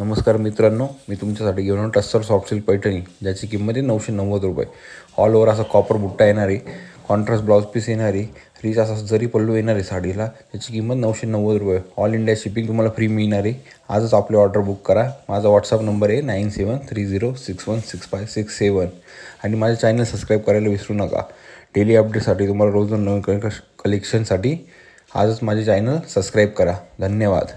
नमस्कार मित्रांनो मी तुमच्यासाठी घेऊन टस्सर सिल्क पैठणी ज्याची किंमत आहे नऊशे नव्वद रुपये ऑल ओव्हर असा कॉपर बुट्टा येणारी कॉन्ट्रास्ट ब्लाऊज पीस येणारी रिच असा जरी पल्लू येणार साडीला त्याची किंमत नऊशे नव्वद रुपये ऑल इंडिया शिपिंग तुम्हाला फ्री मिळणार आहे आजच आपली ऑर्डर बुक करा माझा व्हॉट्सअप नंबर आहे nine seven three zero six one six five six seven आणि माझे चॅनल सबस्क्राईब करायला विसरू नका डेली अपडेटसाठी तुम्हाला रोज नवीन कलेक्शनसाठी आजच माझे चॅनल सबस्क्राईब करा धन्यवाद